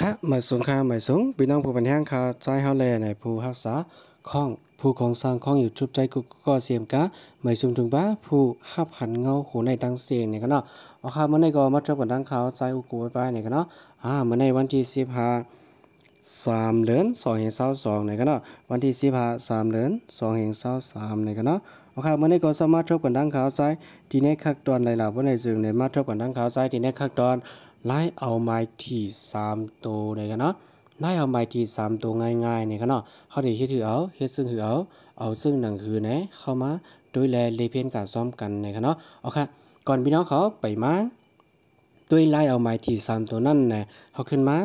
ครัมาสงค่ามาสงพี่น้องผู้เป็นแห้งคาใจเฮาแลในผู้รักษาข้องผู้ของสร้างข้องอยู่ชุบใจกูก็เสียมกะไมาสุ่มถึงบ้าผู้หับหันเงาโูในตังเสียงเนี่ยก็เนาะโอเค่มื่อในก็มาเจอกันทั้งเขาใจอุกูไปเนี่ยก็เนาะ อ่ามื่อในวันที่สิบห้าสามเหรียญสองเหงเศร้าสองเนี่ยก็เนาะ วันที่สิบห้าสามเหรียญสองเหงเศร้าสามเนี่ยก็เนาะโอเคเมื่อในก็สามารถชอบกันทั้งเขาใจที่ในขั้นตอนในหลับว่าในจึงในมาชอบกันทั้งเขาใจที่ในขั้นตอนไล่เอาไม้ที่สามตัวเลยกันเนาะไล่เอาไม้ที่สามตัวง่ายๆเนี่ยกันเนาะเขาได้เฮ็ดถือเอาเฮ็ดซึ่งถือเอา เอาซึ่งหนังคือเนี่ยเข้ามาดูแลเลเพียนการซ้อมกันเนี่ยกันเนาะ โอเค ก่อนพี่น้องเขาไปมาด้วยไล่เอาไม้ที่สามตัวนั่นเนี่ยเขาขึ้นมา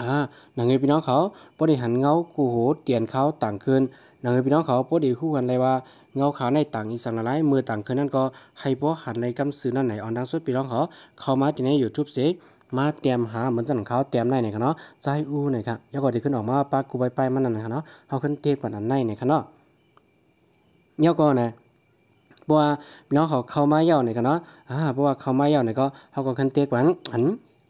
อ่า หนังเงยพี่น้องเขาบริหารเงากูโหเตียนเขาต่างคืนนังพี่น้องเขาโพดีคู่กันเลยว่าเงาขาวในต่างอีสานละไรมือต่างคืนนั้นก็ให้พวกหันในกำซื้อนั่นไหนออนดังสุดพี่น้องเขาเข้ามาที่ในยูทูบเสยมาเตรียมหาเหมือนสันเขาเตรียมใน้เนี่ยคะเนาะใจอู้นี่ค่ะยากกว่าที่ขึ้นออกมาปากกูไปไปมันนั่นนะคะเนาะเขาขึ้นเทปกว่านั้นในเนี่ยคะเนาะยากก็นะเพราะว่าพี่น้องเขาเข้ามาเย่าเนี่ยคะเนาะอ่าเพราะว่าเข้ามาเย่าเนี่ก็เขาก็ขึ้นเทปกว่าอัน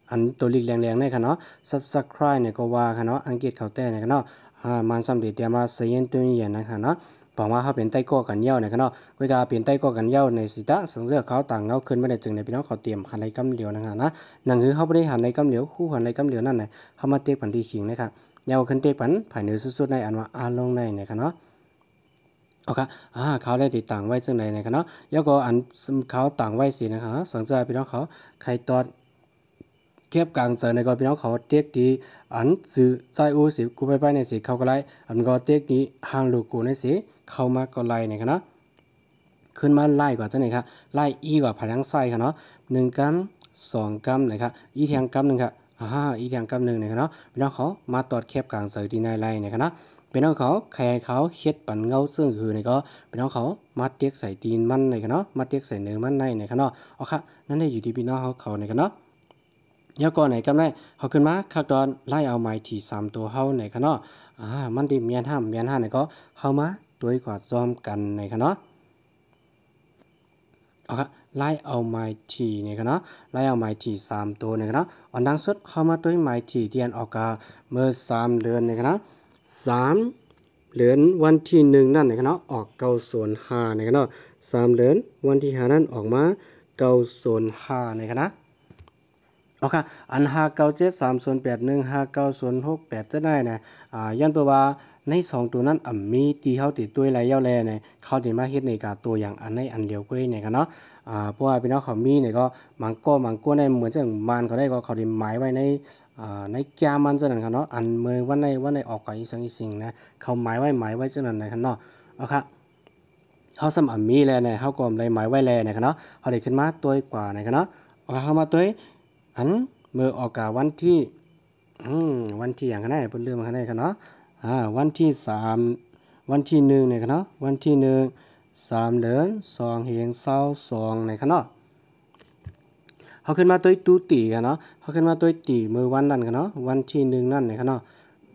อันตัวลีกแรงๆเนี่ยคะเนาะ subscribe เนี่ยก็ว่าคะเนาะอังกฤษเขาแต่เนคะเนาะอ่ามันสำเร็จเดียมาเสียนตุนเย็นนะคะเนาะบอกว่าเขาเป็นไต้ก้อกันเย้านครับเนาะกุยกาเป็นไต้ก้อกันเย้าในสิตะสังเสือเขาต่างเงาขึ้นไม่ได้จึงในพี่น้องเขาเตรียมหันในกำเหลียวนะฮะนะหนังหือเขาไม่ได้หันในกำเหลียวคู่หันในกำเหลียวนั่นไงเขามาเตะผันดีขิงนะครับเย้าขึ้นเตะผันผ่านเหนือสุดๆในอันว่าอาลงในนครัเนาะโอเคอ่าเขาได้ติดต่างไว้ซึ่งในนครัเนาะเย้าก็อันเขาต่างไว้สินะคะสังเสือพี่น้องเขาใครตอดเก็บกลางเสนในกอพี่น้องเขาเตียกดีอันซื้อใจอูสิกูไปไปในสิเขาก็ไล่อันก็เตียกนี้ห่างลูกกูในสิเข้ามาก็ไล่นคณัเนาะขึ้นมาไล่กว่าจะไหนครับไล่อีกว่าผานังไส้ครับเนาะหนึ่งกรัมสองกรัมนะครับอีเทียงกรัมหนึ่งครับอ่าอีเทียงกรัมหนึ่งนะครับเนาะพี่น้องเขามาตอดแคบกลางเสอดีในไล่นะครับเนาะพี่น้องเขาแค่เขาเฮ็ดปั่นเงาซึ่งคือในก็พี่น้องเขามาเตียกใส่ตีนมันในคันเนาะมาเตียกใส่เนื้อมันในในกคันเนาะเอาค่ะนั่นได้อยู่ที่พี่น้องเขาในคัเนาะยาก่อนไหนกำไ้เขาขึ้นมาคักดอนไล่เอาไม้ที่สามตัวเข้าไหนคะเนาะอ่า มันดิเมียนห้ามเมียนห้าไหนก็เข้ามาด้วยกว่าซ้อมกันไหนคะเนาะเอาครับไล่เอาไม้ทีนี่กันเนาะไล่เอาไม้ที่สามตัวนี่กันเนาะอันดังสุด เข้ามาด้วยไม้ที่เดียนออกกาเมื่อสามเดือนนี่กันเนาะสามเดือนวันที่หนึ่งนั่นนี่กันเนาะออกเก้าส่วนห้านี่กันเนาะสามเดือนวันที่ห้านั่นออกมาเก้าส่วนห้านี่กันนะเอาค่ะอันห้าเก้าเจ็ดสามส่วนแปดหนึ่งห้าเก้าส่วนหกแปดจะได้นะอ่า ยันไปว่า ในสองตัวนั้นอ่ำมีตีเข้าติดตัวไรเย้าแลเนีเข้าตึงมาเฮ็ดในกาตัวอย่างอันในอันเดียวกุ้ยเนี่ยกันเนาะ อ่า เพราะว่าพี่น้องเขามีเนี่ยก็มังโก้มังโก้ในเหมือนจะมันก็ได้ก็เขาได้หมายไว้ใน อ่า ในแก้มันจะนั่นกันเนาะ อันเมื่อวันในวันในออกกับอีสังอีสิงนะ เขาหมายไว้หมายไว้จะนั่นในกันเนาะ เอาค่ะเขาสมอครมีแล้วเนเขากลมเลยหมายไว้แล้นะครันเนาะเขาได้ขึ้นมาตัวกว่านะับเนาะเอาเข้ามาตัวอันเมื่อออกกาวันที่วันที่อย่างกันได้เป็นเรื่องกันได้กันเนาะ อ่าวันที่สามวันที่หนึ่งเนี่ยกันเนาะวันที่หนึ่งสามเหลือสองเหงเศร้าสองในกันเนาะเขาขึ้นมาตัวตูตีกันเนาะเขาขึ้นมาตัวตีมือวันนั่นกันเนาะวันที่หนึ่งนั่นในกันเนาะ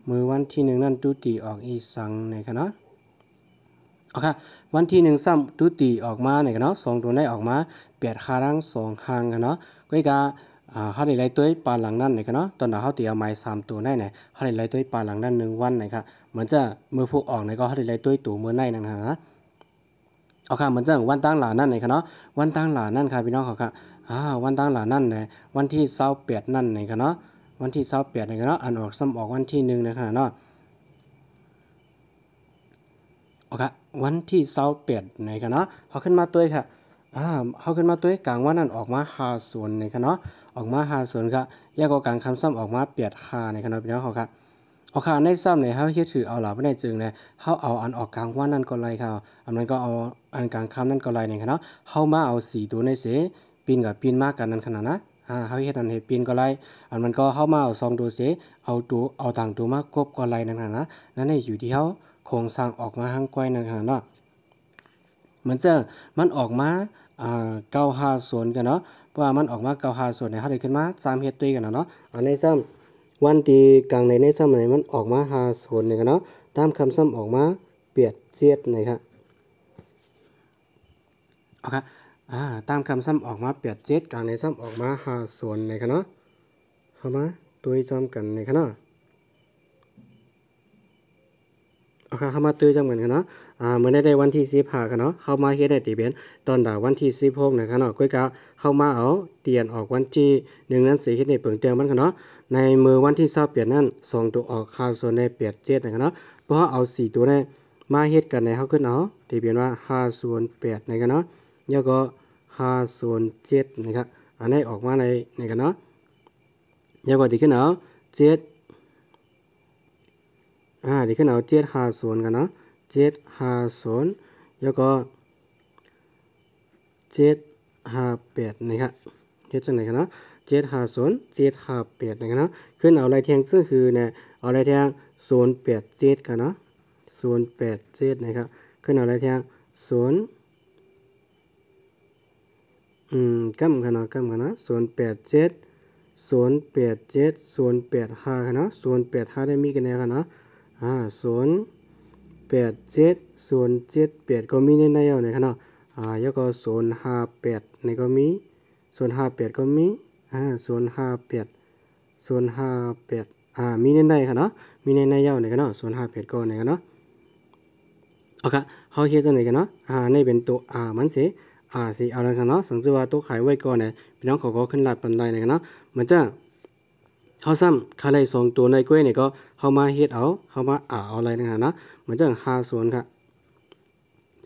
มือวันที่หนึ่งนั่นตูตีออกอีสังในกันเนาะโอเควันที่หนึ่งซ้ำตูตีออกมาในกันเนาะสองตัวได้ออกมาเปียดคารังสองหางกันเนาะก็อีกาอาเขาไล่ตัวปลาหลังนั่นเลยกันเนาะ ตอนั้าเขาตีเอาไม้สามตัวแนเนี่ยเขารดไล่ตัวปลาหลังนั่นหนึ่งวันนยครับ เหมือนจะมือผู้ออกเนยก็ฮขารด้ไล่ตัวตัวมือในนั่นนะเอาค่ะเหมือนจะวันตั้งหลานั่นเลยกันเนาะ วันตั้งหลานั่นค่ะพี่น้องเขาคอ่าวันตั้งหลานั่นเนยวันที่เสาร์เปียดนั่นเลยกันเนาะ วันที่เสาร์เปียดเลยกันเนาะ อันออกซ้ำออกวันที่หนึ่งนะครับเนาะโอเควันที่เสาร์เปียดไหนกันเนาะเขาขึ้นมาตัวค่ะอ่าเขาขึ้นมาตัวกลางว่านั่นออกมาหาส่วนในคณะออกมาหาส่วนค็แยกออกกลางคำซ้ำออกมาเปียดคาในคณะเพี่น้องเขาค่ะเอาคาในซ้ำในเขาเฮ็อถือเอาหลับไม่ได้จึงนยเขาเอาอันออกกลางว่านั่นก็ไรค่ะอันนั้นก็เอาอันกลางคำนั่นก็ไรในคณะเขามาเอาสีตัวในเสปีนกับปีนมากกันนั่นขนาดนะอ่าเขาเฮ็ดอันเฮ็ดปีนก็ไรอันมันก็เขามาเอาซองตัวเสเอาตัวเอาต่างตัวมากกบก็ไรนั่นขนาะนั่นในอยู่ที่เขาโครงสร้างออกมาหางไกวนั่นขนาดนาะมันจะมันออกมาเก้าห้าส่วนกันเนาะเพราะว่ามันออกมาเก้าห้าส่วนในฮาเลยขึ้นมาสามเฮตุตีกันเนาะอันในซ้ำวันที่กลางในในซ้ำไหนมันออกมาห้าส่วนเนี่ยกันเนาะตามคำซ้ำออกมาเปียดเจียดนครับเอาครับตามคำซ้ำออกมาเปียดเจ็ดกลางในซ้ำออกมาหาส่วนในกันเนาะเข้ามาตัวซ้ำกันในกันเนาะเอาคเข้ามาตัวซ้ำกันันเนาะอ่าเมื่อได้วันที่สิบห้ากันเนาะ เข้ามาเฮ็ดได้ตีเป็นตอนดาวันที่สิบหกนะคะเนาะก้ยกาเข้ามาเอาเตียนออกวันที่หนึ่งนั้นสีเฮ็ดในเปิงเตียงมันกันเนาะ ในมือ วันที่เศร้าเปลี่ยนนั่นสองตัวออกคาโซนในเปียดเจ็ดนะคะเนาะเพราะเอาสี่ตัวนี้มาเฮ็ดกันในเขาขึ้นเนาะตีเป็นว่าห้าส่วนแปดนะคนเนาะ แล้วก็ห้าส่วนเจ็ดนะครับ อันนี้ออกมาในในกันเนาะ แล้วก็ดีขึ้นเนาะเจ็ดอ่าดีขึ้นเนาะเจ็ดห้าส่วนกันเนาะเจ็ดห้าศูนย์แล้วก็เจ็ดห้าแปดนะครับเจ็ดจังไหนกันเนาะเจ็ดห้าศูนย์เจ็ดห้าแปดนะครับเนาะขึ้นเอาลายแทงซึ่งคือเนี่ยเอาลายแทงศูนย์แปดเจ็ดกันเนาะศูนย์แปดเจ็ดนะครับ ขึ้นเอาลายแทงศูนย์อืมกำกันเนาะกำกันเนาะศูนย์แปดเจ็ดศูนย์แปดเจ็ดศูนย์แปดห้ากันเนาะศูนย์แปดห้าได้มีกันแน่กันเนาะอ่าศูนย์แปดเจ็ดส่วนเจ็ดแปดก็มีในในเอาไนครับเนาะอ่าแล้วก็ส่วนยห้าแปดในก็มี ส่วนยห้าแปดก็มี อ่าส่วนยห้าแปดส่วนยห้าแปดอ่า มีในในครับเนาะ มีในในเอาไนครับเนาะส่วนยห้าแปดก็ไนครับเนาะโอเคเขาเฮ็ดจะได๋กันเนาะ อ่าในเป็นตัว อ่า มันสิอ่าสิเอาละกันเนาะสังเกตว่าตัวขายไว้ก่อนเนี่ยพี่น้องเขาก็ขึ้นหลักปันไดนะคันเนาะ มันจะเขาซ้ำาค่าไล่งตัวในกล้วยเนี่ยก็เขามาเฮ็ดเอาเขามาอ่าเอาอะไรนะครเนาะมันจะหาส่วนค่ะ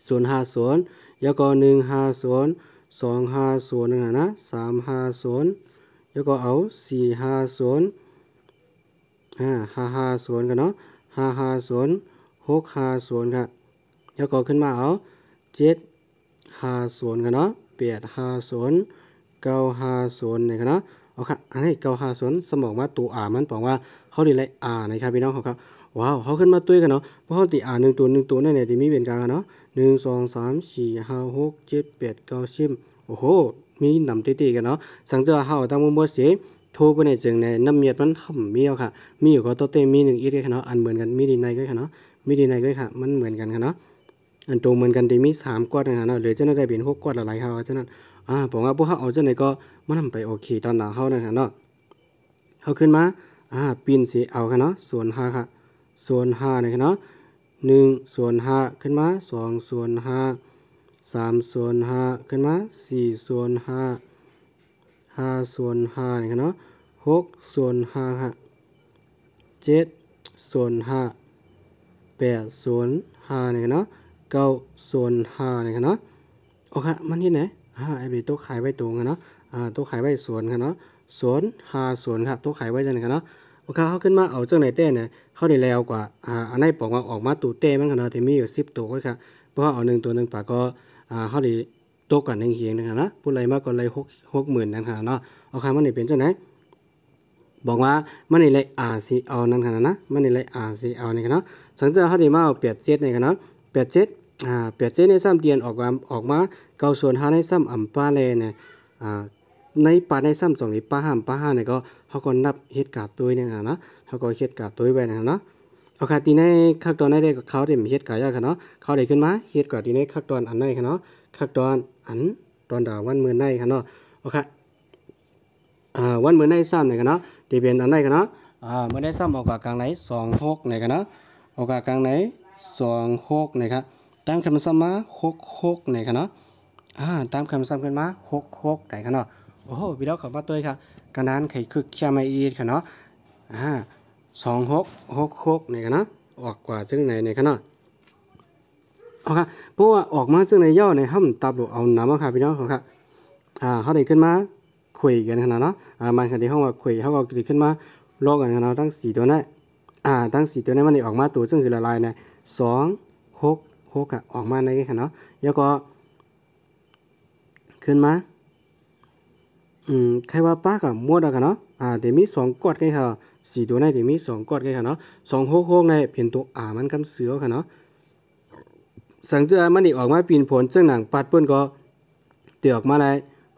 ส่วนหาส่วนยกอหนึ่งหาส่วนสองหาส่วนนะนะสามหาส่วนยกอเอาสี่หาส่วนห้าหาสาสวนกันเนาะห้าหาส่วนหกหาส่วนค่ะยกอขึ้นมาเอาเจ็ดหาส่วนกันเนาะแปดหาส่วนเก้าหาส่วนเนี่ยกันเนาะ เอาค่ะอันนี้เก้าหาส่วนสมองว่าตัวอ่ามันบอกว่าเขาดีไรอ่านะครับพี่น้องของเขาว้าวเขาขึ้นมาตุ้ยกันเนาะ เพราะเขาตีอ่านหนึ่งตัวหนึ่งตัวนั่นเนี่ยตีมีเป็นกลางเนาะหนึ่งสองสามสี่ห้าหกเจ็ดแปดเก้าสิบโอ้โห มีหนำตีตีกันเนาะสังเจอเขาตั้งมุมเสียโทรไปในจึงในน้ำเมียดมันขมเมียวค่ะ มีอยู่ก็ตัวเต้มีหนึ่งอีกเลยค่ะเนาะอันเหมือนกัน มีดีในก็ค่ะเนาะมีดีในก็ค่ะมันเหมือนกันค่ะเนาะอันตัวเหมือนกันตีมีสามก้อนนะเนาะหรือจะาน่าจี่เป็นหกก้อนอะไรเขาจานั้นอ่าผมว่าพวกเขาเอาจ้าไหนก็มันทำไปโอเคตอนหนาเขานะคะเนาะเขาขึ้นมาอ่าปีนสีเอาค่ะเนาะส่วนค่ค่ะส่วนห้านะครับเนาะหนึ่งส่วนห้าขึ้นมาสองส่วนห้าสามส่วนห้าขึ้นมาสี่ส่วนห้าห้าส่วนห้านะครับเนาะหกส่วนห้าเจ็ดส่วนห้าแปดส่วนห้านะครับเนาะเก้าส่วนห้านะครับเนาะโอเคมันที่ไหนอ่าไอ้เบีตัวขายไว้ตรงนะเนาะอ่าตัวขายไว้ส่วนกันเนาะส่วนห้าส่วนครับตัวขายไว้จังกันเนาะพอเขาเขาขึ้นมาเอาเจ้าไหนเต้เนี่ยเขาได้แล้วกว่า อ่า อันไหนบอกว่าออกมาตัวเต้มันขนาดที่มีอยู่สิบตัวก็ค่ะเพราะเอาหนึ่งตัวหนึ่งปากก็ อ่าเขาได้ตกว่าหนึ่งเฮียงนะครับนะ ผู้ไรมากกว่าไรหกหกหมื่นนะครับเนาะเอาคำมันได่เป็นเจ้าไหนบอกว่ามันในไรอาซีเอานั่นขนาดนะมันในไรอาซีเอานี่ขนาดสังเกตเขาได้มาเอาเปียดเจ็ดในขนาดเปียดเจ็ดอ่าเปียดเจ็ดในซ้ำเดียนออกมาออกมาเกาส่วนห้าในซ้ำอัมป้าเลเนี่ยอ่า ในป่าในซ้ำสองี้ป้าห้ามป้าห้าเนี่ยก็เขาก็นับเหตุการณ์ตัวเนี่ะเนาะเขาก็เหตุการณ์ตัวไวนะเนาะเอาค่ะตีในขั้นตอนได้กับเขาเดี๋ยวมีเหตุการณ์ยากค่ะเนาะเขาได้ขึ้นมาเหตุการณ์ตีในขั้นตอนอันไหนค่ะเนาะขั้นตอนอันตอนดาวันเมื่อไหนค่ะเนาะโอเคอ่าวันเมื่อไหนซ้ำไหนค่ะเนาะเดี่เป็นอันไหนค่ะเนาะอ่าเมื่อไหนซ้ำออกาสกลางไหนสองหกไหนค่ะเนาะออกาสกลางไหนสองหกไหนครับตามคำซ้ำมาหกหกไหนค่ะเนาะอ่าตามคำซ้ำขึ้นมาหกหกไหนค่ะเนาะโอ้โหวิ่ี้อขอบมาตัวค่ะกันนั้นไข่คือแค่ไม่อีดค่ะเนาะอ่าสองหกหกหกนี่ค่ะเนาะ ออกกว่าซึ่งไหนนี่ยค่ะเนาะเอาค่ะเพราะว่าออกมาซึ่งในย่อในห้ามตับหลุเอาน้ำค่ะพี่น้องเขาค่ะอ่าเขาได้ขึ้นมาคุยกันขนาดเนาะ อ่ามันคันที่ห้องว่าคุยเขาก็ดขึ้นมาลอกกันขนาดทั้งสี่ตัวนั่นอ่าทั้งสี่ตัวนั้นมันได้ออกมาตัวซึ่งคือละลายในสองหกหกอ่ะออกมาในค่ะเนาะแล้วก็ ขึ้นมาอืมใครว่าป้ากับมวดอกกันเนาะ อ่าเดี๋ยวมีสองกอดกันค่ะสี่ตัวในเดี๋ยวมีสองกอดกันค่ะเนาะสองหกหกในเปยนตัวอ่ามันคำเสือค่ะเนาะ สังเจอมันอีกออกมา ปีน ผลจังหนังปัดเปิ้นก็เดี๋ยวออกมาเลย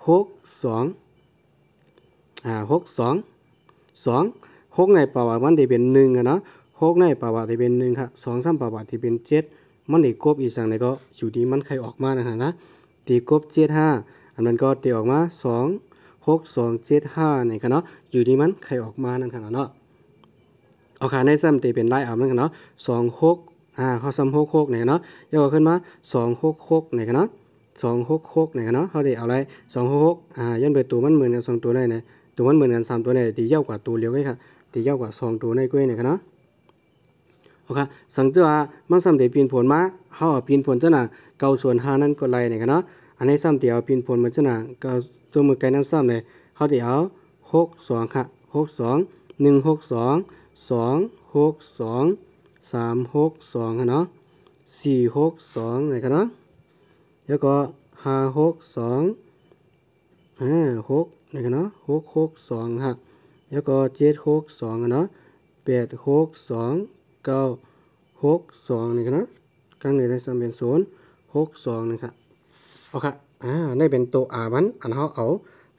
หกสองอ่าหกสองสองหกในป่าวมันเดเป็นหนึ่งอะเนาะหกในป่าวที่เป็นหนึ่งค่ะสองสามป่าวที่เป็นเจ็ดมันอีกกบอีสังในก็อยู่ดีมันใครออกมานะฮะนะตีกบเจ็ดห้าอันนั้นก็เดี๋ยวออกมาสองหกสองเจ็ดห้านี่ค่ะเนาะอยู่ดีมันไข่ออกมานั่นค่ะเนาะเอาค่ะในซ้ำตีเป็นไล้เอานั่นค่ะเนาะสองหกอ่าเขาซ้ำหกหกนี่ค่ะเนาะย่วขึ้นมาสองหกหกนี่ค่ะเนาะสองหกหกนี่ค่ะเนาะเขาได้เอาอะไรสองหกหกอ่ายันไปตัวมันเหมือนกันสองตัวเลยเนี่ยตัวมันเหมือนกันสามตัวไดยตีเยาะกว่าตัวเลี้ยวไว้ค่ะตีเยาะกว่าสองตัวในกล้วยนี่ค่ะเนาะโอเคสังเจว่ามันซ้ำเี็จปีนผลมาเขาปีนผลจ้หนาเกาส่วน 5 นั้นก็ไล่นี่ค่ะเนาะอันนี้ซ้ำเตียวปีนผลมาจ้หนาเกาตัวมือไก่นั่งซ้ำเลย เขาเดี๋ยวหกสองค่ะหกสองหนึ่งหกสองสองหกสองสามหกสองค่ะเนาะสี่หกสองไหนกันเนาะแล้วก็ห้าหกสองห้าหกไหนกันเนาะหกหกสองค่ะแล้วก็เจ็ดหกสองเนาะแปดหกสองเก้าหกสองนี่กันเนาะกลางเหนือในสามเป็นศูนย์หกสองนะครับโอเคอ่าได้เป็นตัวอามันอันเขาเอา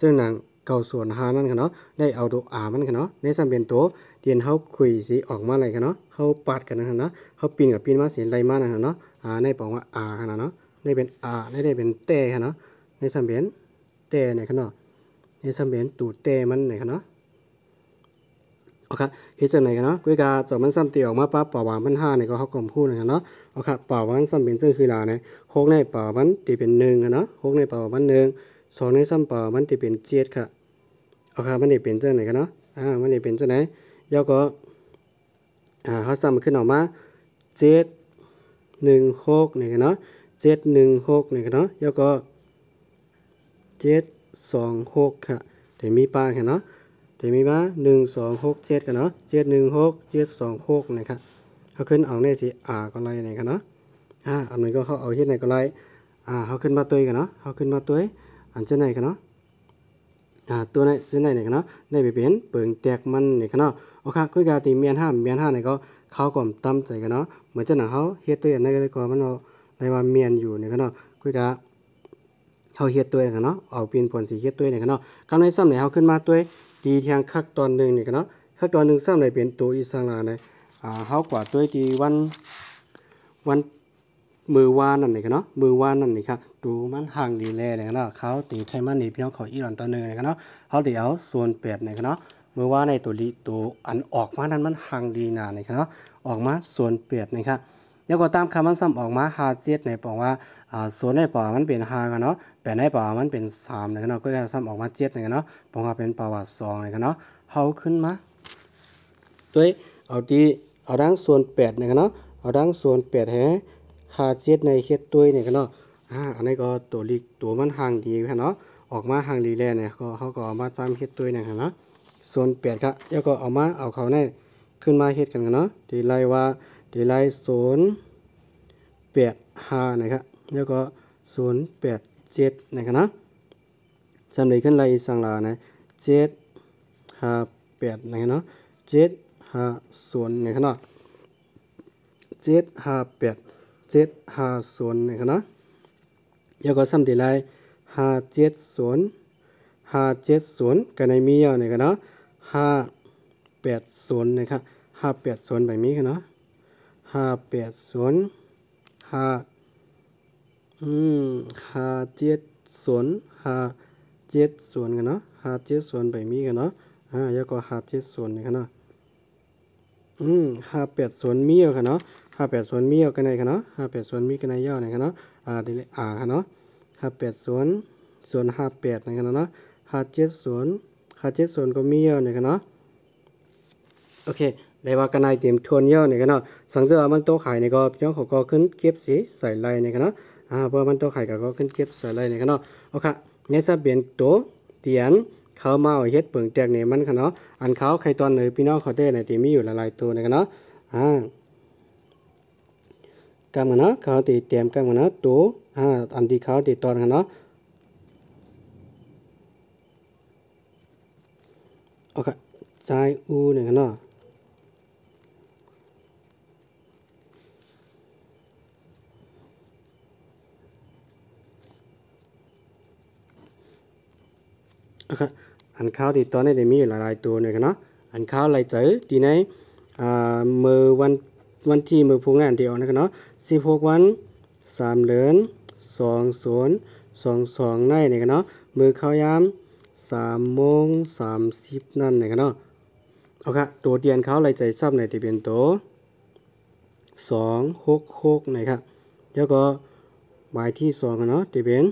ซึ่งนางเก่าส่วนหานั่นค่ะเนาะได้เอาตัวอามันค่ะเนาะในสำเป็นตัวเดียนเขาคุยสีออกมาอะไรค่ะเนาะเขาปาดกันนะคะเนาะเขาปีนกับปีนมาสีไรมานะคะเนาะอ่าได้บอกว่าอาค่ะเนาะได้เป็นอาได้ได้เป็นเตะค่ะเนาะในสำเป็นเตะไหนค่ะเนาะในสำเป็นตูเตะมันไหนค่ะเนาะโอเคเฮ็ดจังไดนกันเนาะกุ้ยกาจอมันซ้ำเตียออกมาปั๊บปว่ามันเนี่ก็เขากมพูดนะ่เนาะ โอเคป่ามันซ้ำเป็นจังคือลาเนี่ยหกในป่ามันที่เป็นหนึ่งะเนาะหกในป่ามันึ่งสองในซ้ำา่ามันที่เป็นเจ็ดค่ะ โอเคมันนีเป็นจังไหนกันเนาะ อ่า มันนีเป็นจังไหนยอก็อ่าเขาซ้ำขึ้นออกมาเจ็ดหนี่กันเนาะเจ็ดหนี่กันเนาะยอก็เจ็ดสองหกค่ะแี่มีปลาเห็นเนาะเต่มีมาหนึ่งสองหกเจ็ดกันเนาะเจ็ดหนึ่งหกเจ็ดสองหกนะครับเขาขึ้นเอาในสีอ่าก็ไรนะครันเนาะอ่าอันนี้ก็เขาเอาเฮ็ดในก็ไรอ่าเขาขึ้นมาตัวกันเนาะเขาขึ้นมาตัวอันเช่นไหนกันเนาะอ่าตัวไหนเช่นไหนเนี่ยกันเนาะเน้ไปเป็นเปิงแตกมันเนี่ยกันเนาะโอเคคุยกันตีเมียนห้าเมียนห้าเนี่ยก็เขาก่อมตั้มใจกันเนาะเหมือนเจ้าหนาเขาเฮ็ดตัวอั่นันก็เลยกอมันเอาในว่าเมียนอยู่เนี่ยกันเนาะคุยกันเขาเฮ็ดตัวเนี่ยกันเนาะเอาเปลี่ยนผลสีเฮ็ดตัวเนี่ยกันเนาะกำไรซ้ำเนี่ยเขาขึ้นมาตัวตีทางคักตอนหนึ่งนี่กันเนาะคักตอนหนึ่งซ้ำไนเป็นตัวอีสานในอ่าเขากว่าตัวตีวัน วันมือวานนั่นนี่กันเนาะมือวานนั่นนี่ครับดูมันห่างดีแลนี่กันเนาะเขาตีไทยมันนี่พี่น้องขออีหลอนตอนหนึ่งนี่กันเนาะเขาเดี๋ยวส่วนแปดนี่กันเนาะมือวานในตัวลีตัวอันออกมานั้นมันห่างดีนานนี่กันเนาะออกมาส่วนแปดนี่ครับยังก็ตามคำมันซ้ำออกมาหาเจ็ดในบอกว่าอ่าส่วนในปอามันเป็นหากันเนาะแปดในปอามันเป็นสามนเนาะก็จะซ้ำออกมาเจ็ดนเนาะบอกว่าเป็นประวัติสองนเนาะเขาขึ้นมาด้วยเอาดีเอาดังส่วนแปดนเนาะเอาดังส่วนแปดแฮหาเจ็ดในเฮ็ดด้วยเนี่ยเนาะอ่าอันนี้ก็ตัวลีกตัวมันห่างดีเนาะออกมาห่างดีแล้วเนี่ยก็เขาก็เอามาจ้ำเฮ็ดด้วยนะเนาะส่วนแปดครับแล้วก็เอามาเอาเขาเนี่ยขึ้นมาเฮ็ดกันเนาะที่ไล่ว่าีไล่ศูนย์แปดห้านะครับ แล้วก็ศูนย์แปดเจ็ดนะครับนะสำเร็จขึ้นไล่สังลานะเจ็ดห้าแปดนะครับเนาะเจ็ดห้าศูนย์นะครับเนาะเจ็ดห้าแปดเจ็ดห้าศูนย์นะครับเนาะแล้วก็สำเร็จไลห้าเจ็ดศูนย์ห้าเจ็ดศูนย์กันในมีอยางนะครับเนาะห้าแปดศูนย์นะครับห้าแปดศูนย์แบบนี้กันเนาะห้าแปดศูนย์ห้าอืมห้าเจ็ดศูนย์ห้าเจ็ดศูนย์กันเนาะห้าเจ็ดศูนย์ไปมีกันเนาะ อ่าแล้วก็ห้าเจ็ดศูนย์กันเนาะ อืมห้าแปดศูนย์มีกันเนาะห้าแปดศูนย์มีกันไหนกันเนาะห้าแปดศูนย์มีกันไหนย่อไหนกันเนาะ อ่าเดลอ่ากันเนาะห้าแปดศูนย์ศูนย์ห้าแปดไหนกันเนาะห้าเจ็ดศูนย์ห้าเจ็ดศูนย์ก็มีย่อไหนกันเนาะ โอเคในว่ากันในเกมทวนเยอะเนี่ยกันเนาะสังเจอมันโตไข่เนี่ยก็พี่น้องเขาก็ขึ้นเก็บสีใส่ไลเนี่ยกันเนาะอ่าพะมันโตไข่ก็ขึ้นเก็บใส่ไลเนี่ยกันเนาะโอเคเนี่ยจะเปลี่ยนโตเตียนเขาเมาเฮ็ดเปิงแตกเนี่ยมันกัเนาะอันเขาไข่ตอนเือพี่น้องเขาได้ในเ่ยมีมีอยู่หลายๆตัวเนี่ยกันเนาะอ่ากำกันเนาะเขาตีเตรียมกำกันเนาะตัวอ่าอันที่เขาตีตอนกันเนาะโอเคใจอูเนี่ยกันเนาะอันข้าวที่ตอนนี้ได้มีอยู่หลายตัวเลยเนาะอันข้าวลายเจอที่ในมือวันวันที่มือพูงานเดียวนะครับเนาะสิบหกวันสามเหลือนสองศูนย์สองสองในนยครับเนาะมือข้าวยามสามโมงสามสิบนั่นนยครับเนาะเอาค่ะตัวเตียนเขาลายใจซับในที่เป็นตัวสองหกหกนะครับแล้วก็หมายที่สองเนาะที่เป็น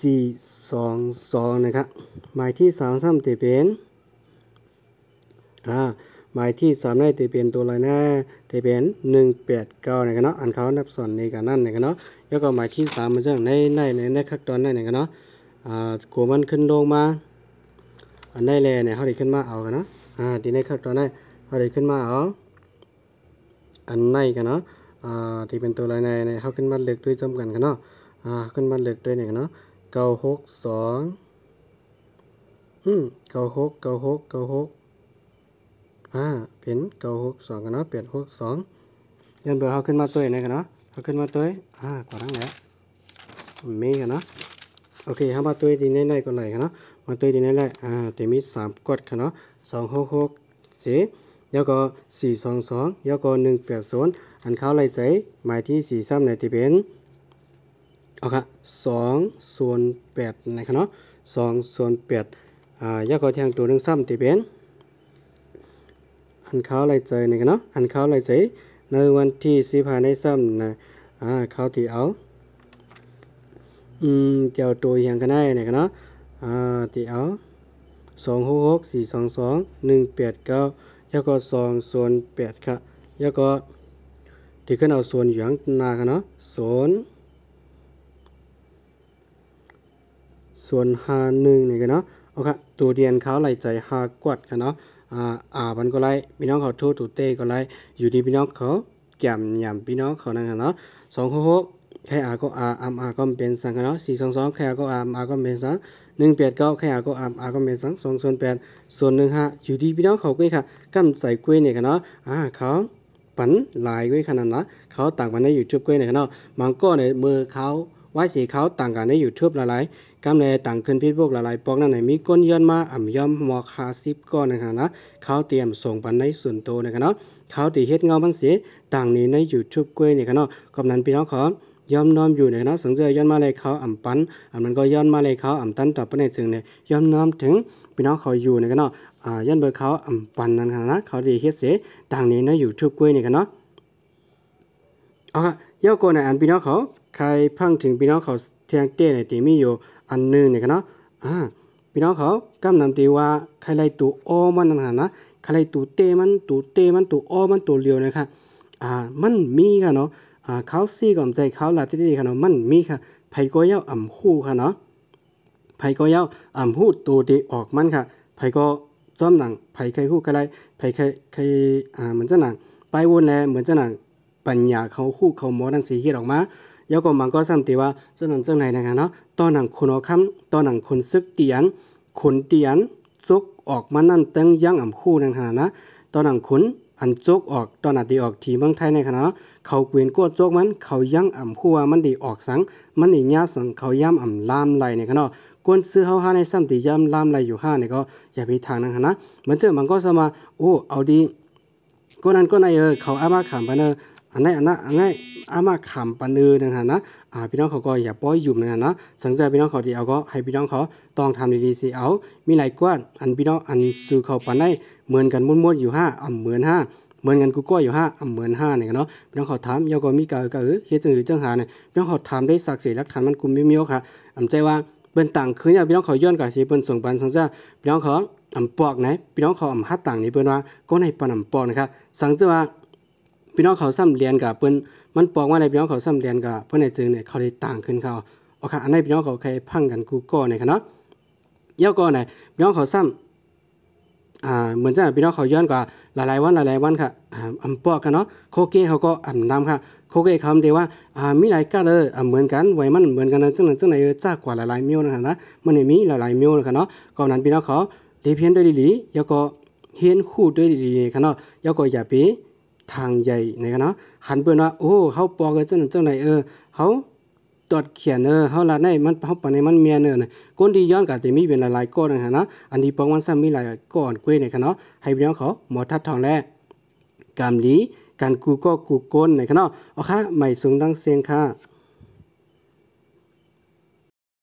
สี่สองสองนะครับหมายที่สามซ้ำเตเป็นอ่าหมายที่สามได้เตเป็นตัวลายหน้าเตเป็นหนึ่งแปดเก้านะครับเนาะอันเขานับส่วนในกันนั่นนะครับเนาะแล้วก็หมายที่สามมันจะในในในในขั้นตอนในนะครับเนาะอ่าโกมันขึ้นลงมาอันได้เลเนี่ยเขาได้ขึ้นมาเอากันเนาะอ่าที่ในขั้นตอนในเขาได้ขึ้นมาเอาอันในกันเนาะอ่าที่เป็นตัวลายในในเขาขึ้นมาเล็กด้วยจำกันกันเนาะอ่าขึ้นมาเล็กด้วยเนี่ยกันเนาะเก้าหกสองอืมเก้าหกเก้าหกเก้าหกอ่าเป็นเก้าหกสองกันเนาะเปลี่ยนหกสองยันเบอร์เขาขึ้นมาตัวไหนกันเนาะเขาขึ้นมาตัวอ่ากว่าทั้งแล้มีกันเนาะโอเคเขามาตัวดีแน่ๆก็นเลกันเนาะมาตัวดีแน่ๆอ่าแต่มีสามกดกันเนาะสองหกหกสี่ยลก็สี่สองสองยล้ก็หนึ่งแปดศูนย์อันเขาไล่ใจหมายที่สี่ซ้ำในที่เป็นโอเคสองส่วนแปดนะครับเนาะสองส่วนแปดอ่ายากกวอาทีางตัวหนึ่งซ้ำตีเป็น อันเขาอะไรใจนะครับเนาะอันเขาอะไรใจในวันที่สิบห้าในซ้ำนะอ่าเขาที่เอาอืมเจ้าตัวอย่างกันได้นะครับเนาะอ่าที่เอาสองหกหกสี่สองสองหนึ่งแปดเก้ายากก่าสองส่วนแปดครับยากกที่ขึ้นเอาส่วนอย่างนาครับเนาะส่วนส่วนหาหนึ่งนี่กันเนาะโอเคตัวเดียนเขาไหลใจหากวดกันเนาะอ่าอ่าบันก็ไล่พี่น้องเขาทูตูเต้ก็ไล่อยู่ดีพี่น้องเขาแกมหยำพี่น้องเขานั่นกันเนาะสองหกแค่อาก็อาอัมอาก็เป็นสังกันเนาะสี่สองสองแค่อาก็อาอาก็เป็นสังหนึ่งแปดเก้าแค่อาก็อาอาก็เป็นสังสองส่วนแปดส่วนหนึ่งห้าอยู่ดีพี่น้องเขากุ้ยค่ะกั้มใส่กุ้ยเนี่ยกันเนาะอ่าเขาปันลายกุ้ยขนาดนะเขาต่างกันในยูทูบกุ้ยเนี่ยกันเนาะมังก็เนี่ยมือเขาไว้สีเขาต่างกันในยูทูบหลายๆกำเนิดต่างขึ้นพิษพวกหลายๆปอกนั่นไหนมีก้นย้อนมาอ่ำย่อมมอคาซิบก้อนนะคะนะเขาเตรียมส่งปในส่วนโตนะคบเนาะเขาตีเฮ็ดเงาบันเสียต่างนี้ในยูทูบกล้วยนี่ครับเนาะกำนันพี่น้องขอย่อมน้อมอยู่เนี่ยนะสังเจอย้อนมาเลยเขาอ่ำปันอ่ำนั้นก็ย้อนมาเลยเขาอ่ำตันต่อไปในสึงเนี่ยยอมน้อมถึงพี่น้องเขาอยู่นี่กันเนาะอ่าย้อนเบอร์เขาอ่ำปันนั่นค่ะนะเขาดีเฮ็ดเสียต่างนี้ในอยู่ทุบกล้วยนี่กันเนาะเอาค่ะย้าโกนอันพี่น้องเขาใครพังถึงพี่น้องเขาแจงเตเในตีมีอยู่อันนึงเนี่ยนเนาะ อ่า พี่น้องเขากำนำตีว่าใครไ่ตูโอมันนะฮะหนนะใครไ่ตูเตมันตูเตมันตูโอมันตูเลียวนะคะ อ่า มันมีค่ะเนาะ อ่าเขาซีก่อนใจเขาหลาที่ดีค่ะเนาะ มันมีค่ะ ไผก็เย้าอ่ำคู่ค่ะเนาะ ไผก็เย้าอ่ำพูดตูดีออกมันค่ะ ไผก็จอมหนัง ไผใครคู่ครไรไผใครใคร อ่าเหมือนจะหนังไปวนแลเหมือนจะหนังปัญญาเขาคู่เขาหมอนันสีเฮ็ดออกมายกมังก็สั่งตีว่าเจ้านั่งเจ้าไหนนะคะเนาะตอนหนังคนเอาคำตอนหนังคนซึกเตียนขนเตียนจกออกมานั่นตั้งยั่งอ่ำคู่นันค่ะนะ ตอนหนังคนอันโจกออกตอนหนาดีออกทีเมืองไทยในคณะเขาเกวียนกวดโจกมันเขายั่งอ่ำคู่ว่ามันดีออกสังมันดีญาสังเขาย้ำอ่ำลามไหลในคณะกวนซื้อเฮาห้าในสั่งตีย้ำลามไหลอยู่ห้าในก็อย่าไปทางนั้นนะเหมือนเจอมันก็สมาโอ้เอาดีก็นั้นก็ในเออเขาอามาขามไปเนออันนีนอันนั้นอันนีนอามาขำปนือนะฮะนะอ่าพี่น้องเขาก็อย่าป้อยยุ่มนะฮะนะสังใจพี่น้องเขาดีเอาก็ให้พี่น้องเขาต้องทำดีๆสิเอา มีหลายก้อนอันพี่น้องอันซื้อเขาปนได้เหมือนกันม้วนๆอยู่ห้าอ่ำเหมือนห้าเหมือนกันกูก้อยอยู่ห้าอ่ำเหมือนห้าเนี่ยเนาะพี่น้องเขาถามยาก็มีการก็เออเฮ็ดจังหรือจังหาเนี่ยพี่น้องเขาถามได้ศักดิ์ศรีักฐานมันกุมมิมิวค่ะอ่ำใจว่าเป็นต่างคืนเนี่ยพี่น้องเขาย้อนกับสีเป็นส่งปันสังกจพี่น้องเขาอ่ำปอกไหนพี่น้องเขาอ่ำฮัดต่างนี่เป็้นว่าก็ในปอนอ่ำปอกนะครับสังกตว่าพี่น้องเขาซ้ำเรียนกับเพิ่นมันปอกว่าในพี่น้องเขาซ้ำเรียนกับเพื่อนในจึงเนี่ยเขาได้ต่างขึ้นเขาโอเคอันีนพี่น้องเขาใครพังกันกูก็ในค่ะเนาะเย้าก็ในพี่น้องเขาซ้ำอ่าเหมือนจะพี่น้องเขาย้อนกว่าหลายๆวันหลายๆวันค่ะอ่าอำปอกกันเนาะโคเกเขาก็อำนำค่ะโคเก้คำเดียวว่า อ่ามีหลายกาเลยอ่าเหมือนกันไว้มันเหมือนกันนะจังนั้นจึงไหนจ้ากว่าหลายๆเมิยวนะคะนะ มันนีมีหลายๆมิวนะคะเนาะก่อนั้นพี่น้องเขาดีเพียนด้วยดีๆแล้วก็เหียนคู่ด้วยดีๆค่ะเนาะแล้วก็อย่าไปทางใหญ่นกันเนาะหันเปิ้นว่า โอ้เฮาปอกเจัเจ้าไหนเออเขาตอดเขียนเออเขาละในมันเขาปนในมันเมียเนอเนที่ย้อนกับจะมีเป็นหลายก้อนนะเนาะอันนี้ปองวันซ้ำมีหลายก้อนกวยนกันเนาะให้พี่น้องเขาหมอทัดทองแลกามลี การกูก็กูก้นนกันเนาะเอาค่ะใหม่สูงดังเสียงค่ะ